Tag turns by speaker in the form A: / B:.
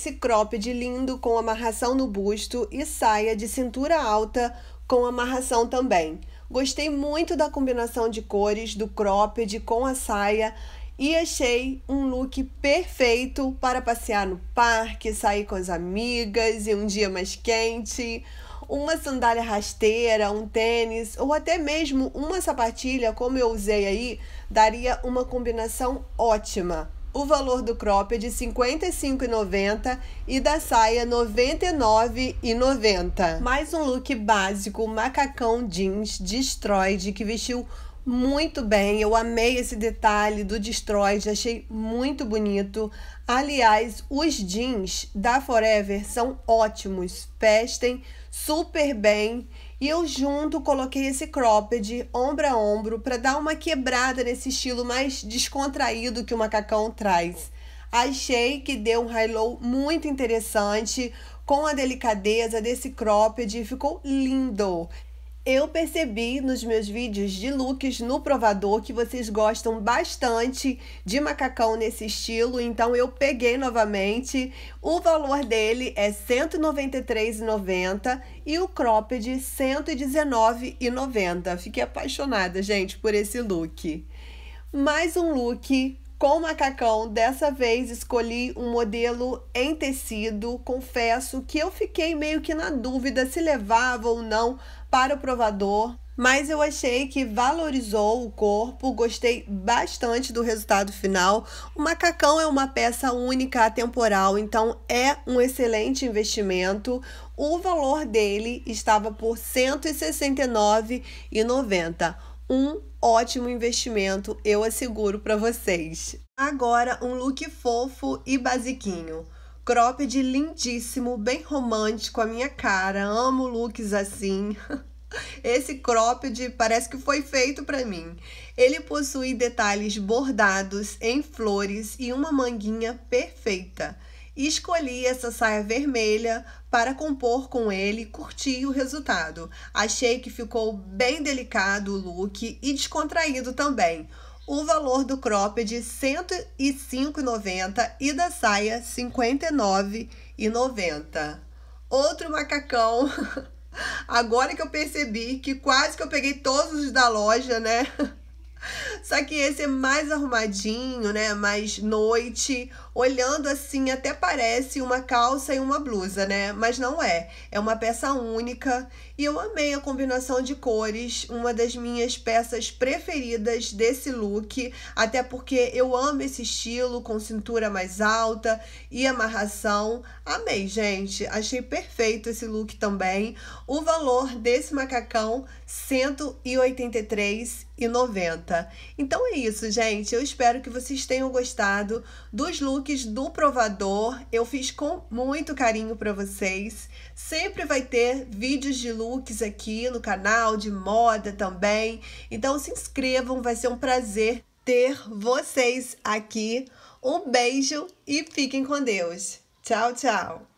A: esse cropped lindo com amarração no busto e saia de cintura alta com amarração também. Gostei muito da combinação de cores do cropped com a saia e achei um look perfeito para passear no parque, sair com as amigas e um dia mais quente uma sandália rasteira, um tênis ou até mesmo uma sapatilha, como eu usei aí, daria uma combinação ótima. O valor do crop é de R$ 55,90 e da saia R$ 99,90. Mais um look básico, macacão jeans destroyed que vestiu muito bem. Eu amei esse detalhe do Destroyed, achei muito bonito. Aliás, os jeans da Forever são ótimos, vestem super bem. E eu junto coloquei esse cropped ombro a ombro para dar uma quebrada nesse estilo mais descontraído que o macacão traz. Achei que deu um high-low muito interessante com a delicadeza desse cropped, ficou lindo. Eu percebi nos meus vídeos de looks no provador que vocês gostam bastante de macacão nesse estilo, então eu peguei novamente. O valor dele é R$ 193,90 e o cropped R$ 119,90. Fiquei apaixonada, gente, por esse look. Mais um look com o macacão, dessa vez escolhi um modelo em tecido. Confesso que eu fiquei meio que na dúvida se levava ou não para o provador, mas eu achei que valorizou o corpo, gostei bastante do resultado final. O macacão é uma peça única, atemporal, então é um excelente investimento. O valor dele estava por R$ 169,90 um ótimo investimento, eu asseguro para vocês. Agora, um look fofo e basiquinho. Cropped lindíssimo, bem romântico, a minha cara. Amo looks assim. Esse cropped parece que foi feito para mim. Ele possui detalhes bordados em flores e uma manguinha perfeita escolhi essa saia vermelha para compor com ele, curti o resultado. Achei que ficou bem delicado o look e descontraído também. O valor do cropped R$ 105,90 e da saia R$ 59,90. Outro macacão. Agora que eu percebi que quase que eu peguei todos os da loja, né? Só que esse é mais arrumadinho, né? Mais noite. Olhando assim, até parece uma calça e uma blusa, né? Mas não é. É uma peça única. E eu amei a combinação de cores, uma das minhas peças preferidas desse look. Até porque eu amo esse estilo com cintura mais alta e amarração. Amei, gente. Achei perfeito esse look também. O valor desse macacão, R$ 183,90. Então é isso, gente. Eu espero que vocês tenham gostado dos looks do provador. Eu fiz com muito carinho para vocês. Sempre vai ter vídeos de looks aqui no canal, de moda também. Então se inscrevam, vai ser um prazer ter vocês aqui. Um beijo e fiquem com Deus. Tchau, tchau.